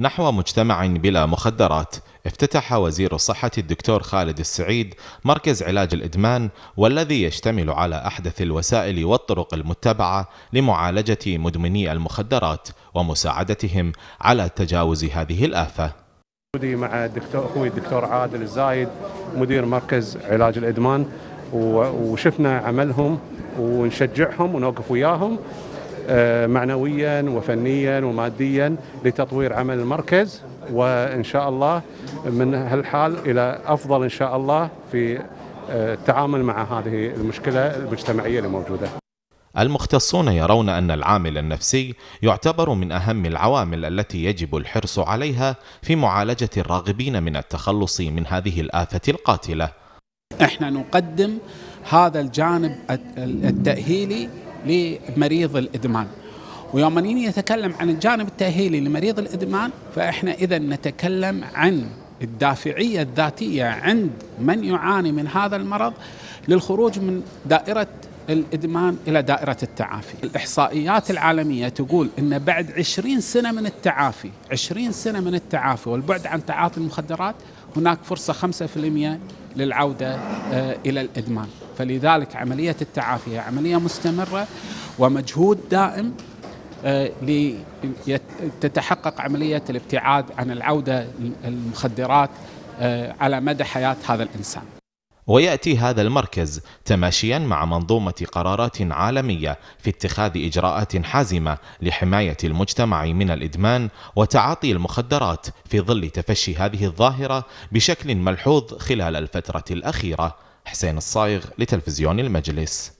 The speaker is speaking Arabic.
نحو مجتمع بلا مخدرات افتتح وزير الصحة الدكتور خالد السعيد مركز علاج الإدمان والذي يشتمل على أحدث الوسائل والطرق المتبعة لمعالجة مدمني المخدرات ومساعدتهم على تجاوز هذه الآفة مع الدكتور اخوي الدكتور عادل الزايد مدير مركز علاج الادمان وشفنا عملهم ونشجعهم ونوقف وياهم آه، معنويا وفنيا وماديا لتطوير عمل المركز وإن شاء الله من هالحال إلى أفضل إن شاء الله في آه، التعامل مع هذه المشكلة المجتمعية الموجودة المختصون يرون أن العامل النفسي يعتبر من أهم العوامل التي يجب الحرص عليها في معالجة الراغبين من التخلص من هذه الآفة القاتلة. احنا نقدم هذا الجانب التأهيلي لمريض الإدمان ويوم يتكلم عن الجانب التأهيلي لمريض الإدمان فإحنا إذا نتكلم عن الدافعية الذاتية عند من يعاني من هذا المرض للخروج من دائرة الإدمان إلى دائرة التعافي الإحصائيات العالمية تقول أن بعد 20 سنة من التعافي 20 سنة من التعافي والبعد عن تعاطي المخدرات هناك فرصة 5% للعودة آه، إلى الإدمان فلذلك عملية التعافي هي عملية مستمرة ومجهود دائم آه، لتتحقق عملية الابتعاد عن العودة المخدرات آه، على مدى حياة هذا الإنسان وياتي هذا المركز تماشيا مع منظومه قرارات عالميه في اتخاذ اجراءات حازمه لحمايه المجتمع من الادمان وتعاطي المخدرات في ظل تفشي هذه الظاهره بشكل ملحوظ خلال الفتره الاخيره حسين الصايغ لتلفزيون المجلس